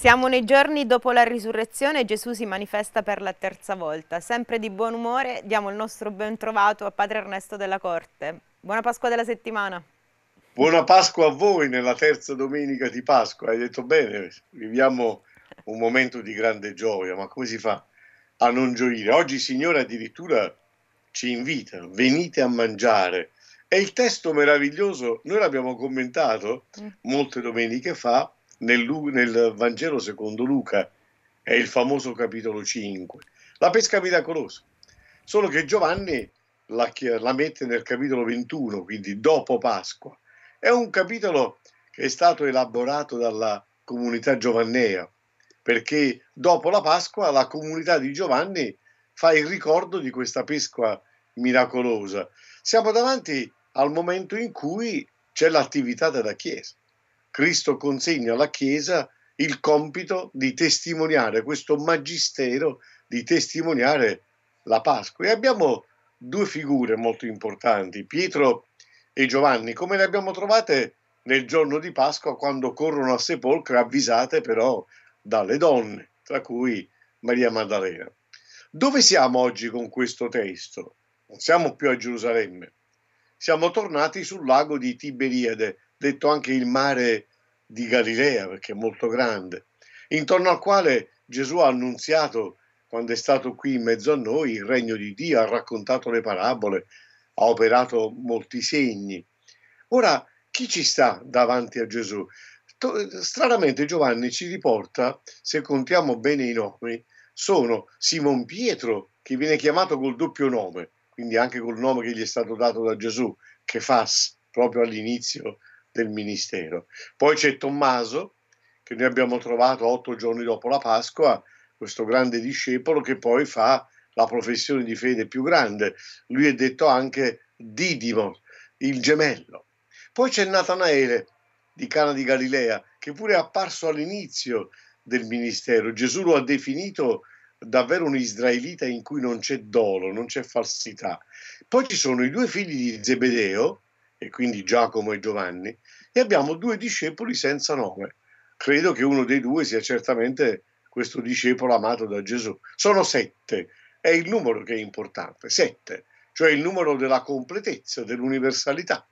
Siamo nei giorni dopo la risurrezione e Gesù si manifesta per la terza volta. Sempre di buon umore diamo il nostro ben trovato a Padre Ernesto della Corte. Buona Pasqua della settimana. Buona Pasqua a voi nella terza domenica di Pasqua. Hai detto bene, viviamo un momento di grande gioia, ma come si fa a non gioire? Oggi Signore addirittura ci invita, venite a mangiare. E il testo meraviglioso, noi l'abbiamo commentato mm. molte domeniche fa, nel, nel Vangelo secondo Luca, è il famoso capitolo 5, la pesca miracolosa. Solo che Giovanni la, la mette nel capitolo 21, quindi dopo Pasqua. È un capitolo che è stato elaborato dalla comunità giovannea, perché dopo la Pasqua la comunità di Giovanni fa il ricordo di questa pesca miracolosa. Siamo davanti al momento in cui c'è l'attività della Chiesa. Cristo consegna alla Chiesa il compito di testimoniare questo magistero, di testimoniare la Pasqua. E abbiamo due figure molto importanti, Pietro e Giovanni, come le abbiamo trovate nel giorno di Pasqua quando corrono al sepolcro avvisate però dalle donne, tra cui Maria Maddalena. Dove siamo oggi con questo testo? Non siamo più a Gerusalemme, siamo tornati sul lago di Tiberiade, detto anche il mare di Galilea, perché è molto grande, intorno al quale Gesù ha annunziato, quando è stato qui in mezzo a noi, il regno di Dio, ha raccontato le parabole, ha operato molti segni. Ora, chi ci sta davanti a Gesù? Stranamente Giovanni ci riporta, se contiamo bene i nomi, sono Simon Pietro, che viene chiamato col doppio nome, quindi anche col nome che gli è stato dato da Gesù, che fa proprio all'inizio del ministero. Poi c'è Tommaso, che noi abbiamo trovato otto giorni dopo la Pasqua, questo grande discepolo che poi fa la professione di fede più grande. Lui è detto anche Didimo, il gemello. Poi c'è Natanaele di Cana di Galilea, che pure è apparso all'inizio del ministero. Gesù lo ha definito davvero un israelita in cui non c'è dolo, non c'è falsità. Poi ci sono i due figli di Zebedeo, e quindi Giacomo e Giovanni, e abbiamo due discepoli senza nome. Credo che uno dei due sia certamente questo discepolo amato da Gesù. Sono sette, è il numero che è importante, sette, cioè il numero della completezza, dell'universalità.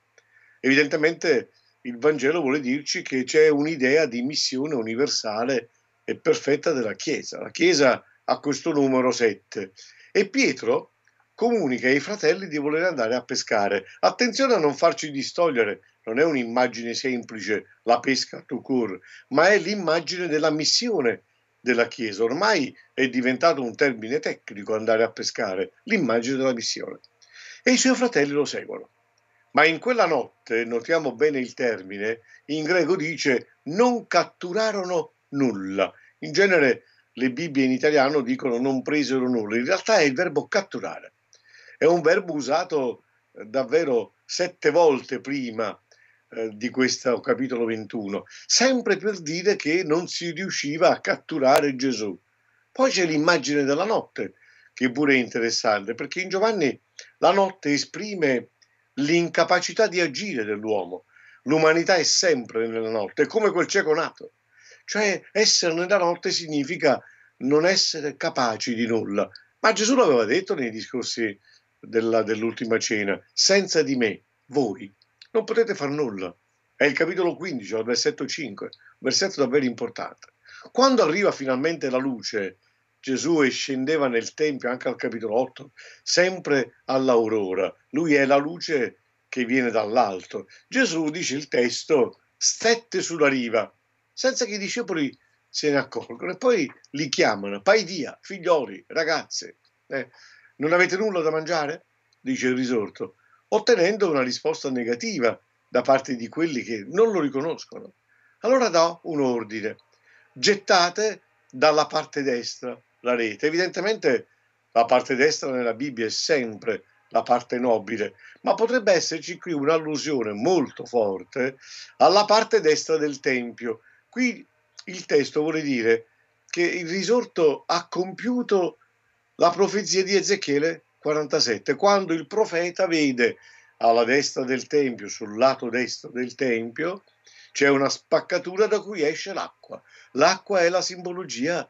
Evidentemente il Vangelo vuole dirci che c'è un'idea di missione universale e perfetta della Chiesa. La Chiesa ha questo numero sette e Pietro comunica ai fratelli di voler andare a pescare. Attenzione a non farci distogliere, non è un'immagine semplice la pesca tout court, ma è l'immagine della missione della Chiesa. Ormai è diventato un termine tecnico andare a pescare, l'immagine della missione. E i suoi fratelli lo seguono. Ma in quella notte, notiamo bene il termine, in greco dice non catturarono nulla. In genere le Bibbie in italiano dicono non presero nulla, in realtà è il verbo catturare. È un verbo usato eh, davvero sette volte prima eh, di questo capitolo 21, sempre per dire che non si riusciva a catturare Gesù. Poi c'è l'immagine della notte, che pure è interessante, perché in Giovanni la notte esprime l'incapacità di agire dell'uomo. L'umanità è sempre nella notte, è come quel cieco nato. Cioè essere nella notte significa non essere capaci di nulla. Ma Gesù l'aveva detto nei discorsi della, dell'ultima cena, senza di me, voi, non potete far nulla. È il capitolo 15, al versetto 5, versetto davvero importante. Quando arriva finalmente la luce, Gesù scendeva nel Tempio anche al capitolo 8, sempre all'aurora. Lui è la luce che viene dall'alto. Gesù, dice il testo, stette sulla riva, senza che i discepoli se ne accorgono. E poi li chiamano, paidia, figlioli, ragazze. Eh, non avete nulla da mangiare? dice il risorto, ottenendo una risposta negativa da parte di quelli che non lo riconoscono. Allora do un ordine. Gettate dalla parte destra la rete. Evidentemente la parte destra nella Bibbia è sempre la parte nobile, ma potrebbe esserci qui un'allusione molto forte alla parte destra del Tempio. Qui il testo vuole dire che il risorto ha compiuto la profezia di Ezechiele 47, quando il profeta vede alla destra del Tempio, sul lato destro del Tempio, c'è una spaccatura da cui esce l'acqua. L'acqua è la simbologia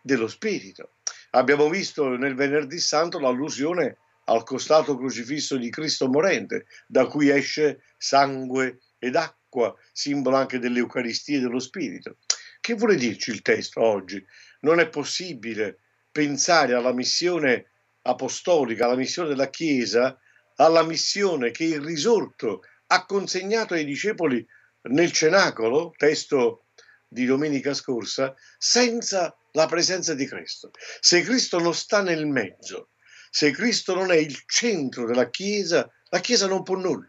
dello Spirito. Abbiamo visto nel venerdì santo l'allusione al costato crocifisso di Cristo morente, da cui esce sangue ed acqua, simbolo anche delle Eucaristie dello Spirito. Che vuole dirci il testo oggi? Non è possibile pensare alla missione apostolica, alla missione della Chiesa, alla missione che il risorto ha consegnato ai discepoli nel cenacolo, testo di domenica scorsa, senza la presenza di Cristo. Se Cristo non sta nel mezzo, se Cristo non è il centro della Chiesa, la Chiesa non può nulla.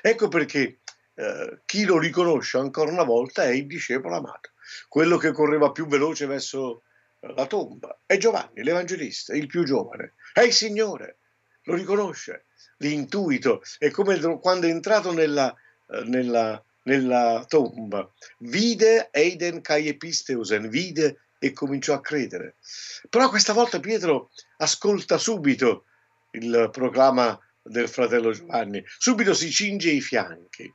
Ecco perché eh, chi lo riconosce ancora una volta è il discepolo amato, quello che correva più veloce verso la tomba. È Giovanni, l'Evangelista, il più giovane. È il Signore, lo riconosce, l'intuito. È come quando è entrato nella, eh, nella, nella tomba. Vide Eiden Caiepisteusen, vide e cominciò a credere. Però questa volta Pietro ascolta subito il proclama del fratello Giovanni, subito si cinge i fianchi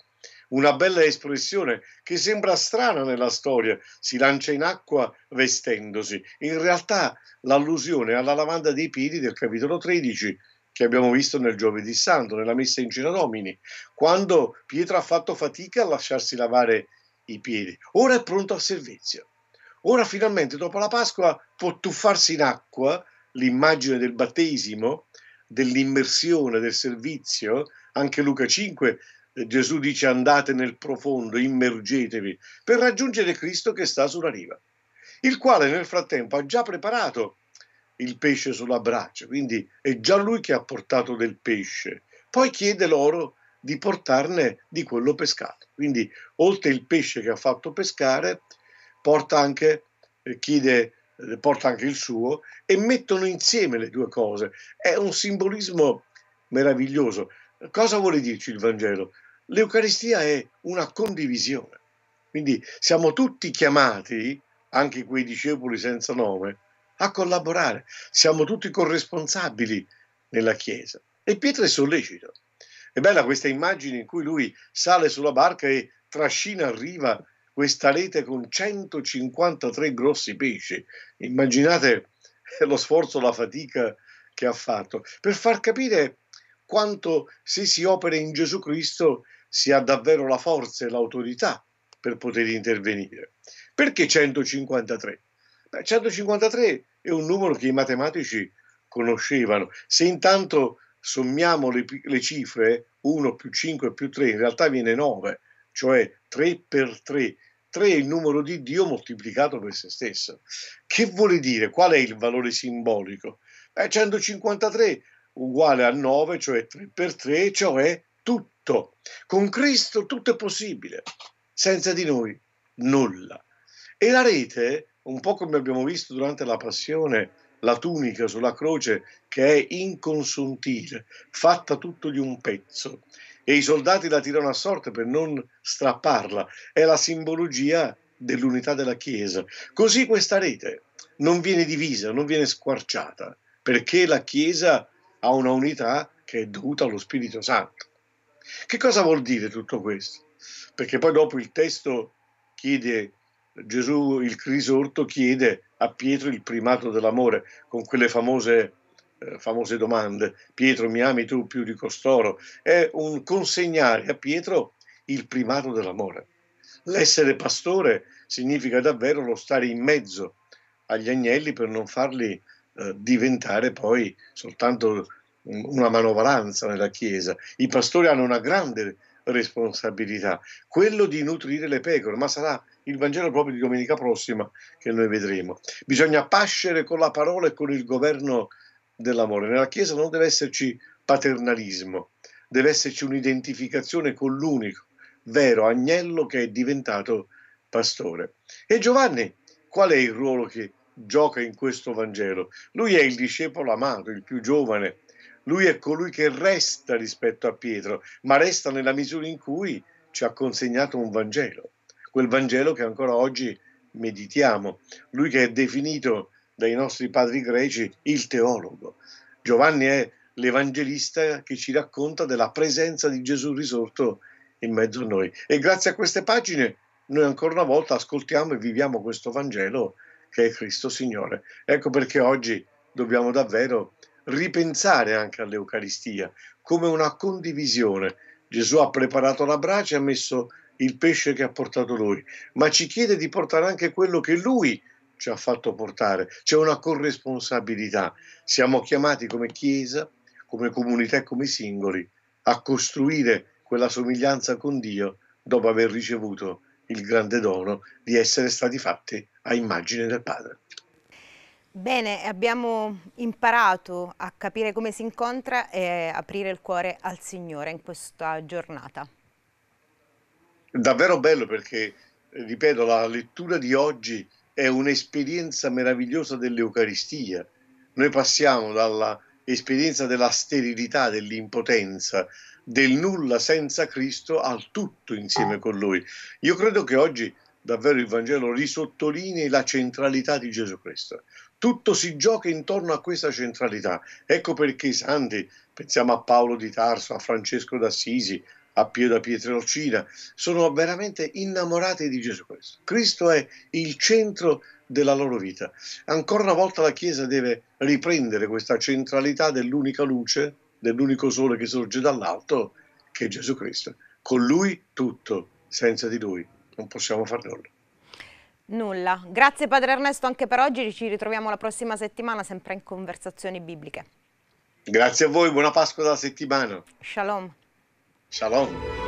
una bella espressione che sembra strana nella storia, si lancia in acqua vestendosi. In realtà l'allusione alla lavanda dei piedi del capitolo 13 che abbiamo visto nel giovedì santo, nella messa in domini, quando Pietro ha fatto fatica a lasciarsi lavare i piedi. Ora è pronto al servizio. Ora finalmente, dopo la Pasqua, può tuffarsi in acqua l'immagine del battesimo, dell'immersione, del servizio. Anche Luca 5 Gesù dice andate nel profondo, immergetevi, per raggiungere Cristo che sta sulla riva, il quale nel frattempo ha già preparato il pesce sulla braccia, quindi è già lui che ha portato del pesce. Poi chiede loro di portarne di quello pescato. Quindi oltre il pesce che ha fatto pescare, porta anche, eh, chiede, eh, porta anche il suo e mettono insieme le due cose. È un simbolismo meraviglioso. Cosa vuole dirci il Vangelo? L'Eucaristia è una condivisione, quindi siamo tutti chiamati, anche quei discepoli senza nome, a collaborare, siamo tutti corresponsabili nella Chiesa. E Pietro è sollecito. È bella questa immagine in cui lui sale sulla barca e trascina a riva questa rete con 153 grossi pesci. Immaginate lo sforzo, la fatica che ha fatto per far capire quanto se si opera in Gesù Cristo si ha davvero la forza e l'autorità per poter intervenire. Perché 153? Beh, 153 è un numero che i matematici conoscevano. Se intanto sommiamo le, le cifre 1 più 5 più 3, in realtà viene 9, cioè 3 per 3. 3 è il numero di Dio moltiplicato per se stesso. Che vuole dire? Qual è il valore simbolico? Beh, 153 uguale a 9, cioè 3 per 3, cioè tutto. Con Cristo tutto è possibile, senza di noi nulla. E la rete, un po' come abbiamo visto durante la passione, la tunica sulla croce che è inconsuntile, fatta tutto di un pezzo, e i soldati la tirano a sorte per non strapparla, è la simbologia dell'unità della Chiesa. Così questa rete non viene divisa, non viene squarciata, perché la Chiesa a una unità che è dovuta allo Spirito Santo. Che cosa vuol dire tutto questo? Perché poi dopo il testo chiede, Gesù il risorto chiede a Pietro il primato dell'amore con quelle famose, eh, famose domande, Pietro mi ami tu più di costoro, è un consegnare a Pietro il primato dell'amore. L'essere pastore significa davvero lo stare in mezzo agli agnelli per non farli eh, diventare poi soltanto una manovranza nella Chiesa. I pastori hanno una grande responsabilità, quello di nutrire le pecore, ma sarà il Vangelo proprio di domenica prossima che noi vedremo. Bisogna pascere con la parola e con il governo dell'amore. Nella Chiesa non deve esserci paternalismo, deve esserci un'identificazione con l'unico, vero agnello che è diventato pastore. E Giovanni, qual è il ruolo che gioca in questo Vangelo. Lui è il discepolo amato, il più giovane. Lui è colui che resta rispetto a Pietro, ma resta nella misura in cui ci ha consegnato un Vangelo, quel Vangelo che ancora oggi meditiamo, lui che è definito dai nostri padri greci il teologo. Giovanni è l'evangelista che ci racconta della presenza di Gesù risorto in mezzo a noi. E grazie a queste pagine noi ancora una volta ascoltiamo e viviamo questo Vangelo che è Cristo Signore. Ecco perché oggi dobbiamo davvero ripensare anche all'Eucaristia come una condivisione. Gesù ha preparato la brace e ha messo il pesce che ha portato lui, ma ci chiede di portare anche quello che lui ci ha fatto portare. C'è una corresponsabilità. Siamo chiamati come Chiesa, come comunità e come singoli a costruire quella somiglianza con Dio dopo aver ricevuto il grande dono di essere stati fatti a immagine del padre. Bene, abbiamo imparato a capire come si incontra e aprire il cuore al Signore in questa giornata. Davvero bello perché, eh, ripeto, la lettura di oggi è un'esperienza meravigliosa dell'Eucaristia. Noi passiamo dall'esperienza della sterilità, dell'impotenza, del nulla senza Cristo al tutto insieme ah. con Lui. Io credo che oggi davvero il Vangelo risottolinei la centralità di Gesù Cristo. Tutto si gioca intorno a questa centralità. Ecco perché i santi, pensiamo a Paolo di Tarso, a Francesco d'Assisi, a Pio da Pietrelcina, sono veramente innamorati di Gesù Cristo. Cristo è il centro della loro vita. Ancora una volta la Chiesa deve riprendere questa centralità dell'unica luce, dell'unico sole che sorge dall'alto, che è Gesù Cristo. Con lui tutto, senza di lui non possiamo far nulla. Nulla. Grazie Padre Ernesto anche per oggi, ci ritroviamo la prossima settimana sempre in conversazioni bibliche. Grazie a voi, buona Pasqua della settimana. Shalom. Shalom.